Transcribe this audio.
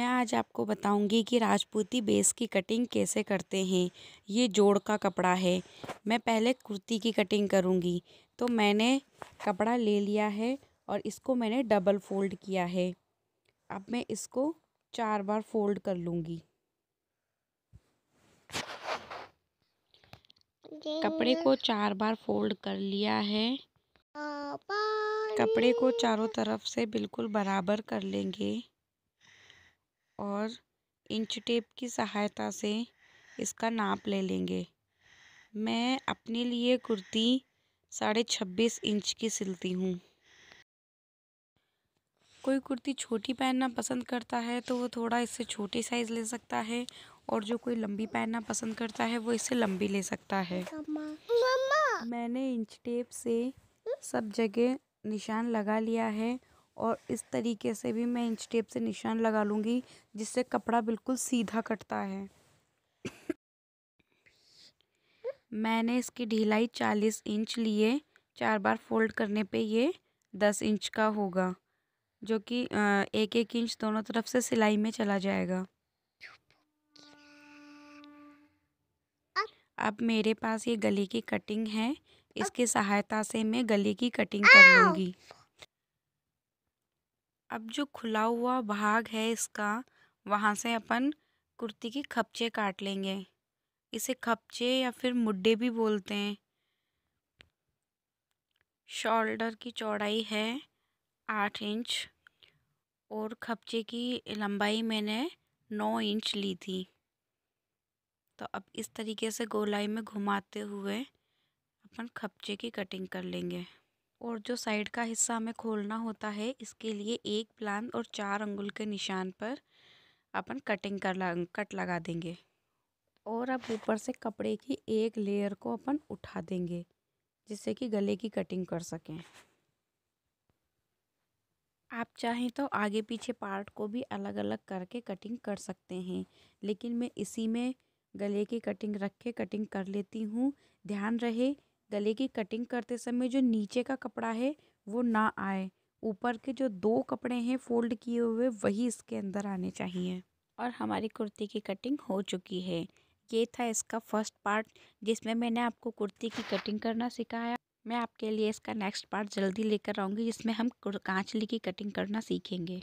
मैं आज आपको बताऊंगी कि राजपूती बेस की कटिंग कैसे करते हैं ये जोड़ का कपड़ा है मैं पहले कुर्ती की कटिंग करूंगी तो मैंने कपड़ा ले लिया है और इसको मैंने डबल फोल्ड किया है अब मैं इसको चार बार फोल्ड कर लूँगी कपड़े को चार बार फोल्ड कर लिया है कपड़े को चारों तरफ से बिल्कुल बराबर कर लेंगे और इंच टेप की सहायता से इसका नाप ले लेंगे मैं अपने लिए कुर्ती साढ़े छब्बीस इंच की सिलती हूँ कोई कुर्ती छोटी पहनना पसंद करता है तो वो थोड़ा इससे छोटी साइज़ ले सकता है और जो कोई लंबी पहनना पसंद करता है वो इससे लंबी ले सकता है मैंने इंच टेप से सब जगह निशान लगा लिया है और इस तरीके से भी मैं इंच टेप से निशान लगा लूँगी जिससे कपड़ा बिल्कुल सीधा कटता है मैंने इसकी ढिलाई चालीस इंच लिए चार बार फोल्ड करने पे ये दस इंच का होगा जो कि एक एक इंच दोनों तरफ से सिलाई में चला जाएगा अब मेरे पास ये गले की कटिंग है इसकी सहायता से मैं गले की कटिंग कर लूँगी अब जो खुला हुआ भाग है इसका वहाँ से अपन कुर्ती के खपचे काट लेंगे इसे खपचे या फिर मुड्डे भी बोलते हैं शोल्डर की चौड़ाई है आठ इंच और खपचे की लंबाई मैंने नौ इंच ली थी तो अब इस तरीके से गोलाई में घुमाते हुए अपन खपचे की कटिंग कर लेंगे और जो साइड का हिस्सा हमें खोलना होता है इसके लिए एक प्लान और चार अंगुल के निशान पर अपन कटिंग कर ला कट लगा देंगे और अब ऊपर से कपड़े की एक लेयर को अपन उठा देंगे जिससे कि गले की कटिंग कर सकें आप चाहें तो आगे पीछे पार्ट को भी अलग अलग करके कटिंग कर सकते हैं लेकिन मैं इसी में गले की कटिंग रख के कटिंग कर लेती हूँ ध्यान रहे गले की कटिंग करते समय जो नीचे का कपड़ा है वो ना आए ऊपर के जो दो कपड़े हैं फोल्ड किए हुए वही इसके अंदर आने चाहिए और हमारी कुर्ती की कटिंग हो चुकी है ये था इसका फर्स्ट पार्ट जिसमें मैंने आपको कुर्ती की कटिंग करना सिखाया मैं आपके लिए इसका नेक्स्ट पार्ट जल्दी लेकर आऊँगी जिसमें हम कांचली की कटिंग करना सीखेंगे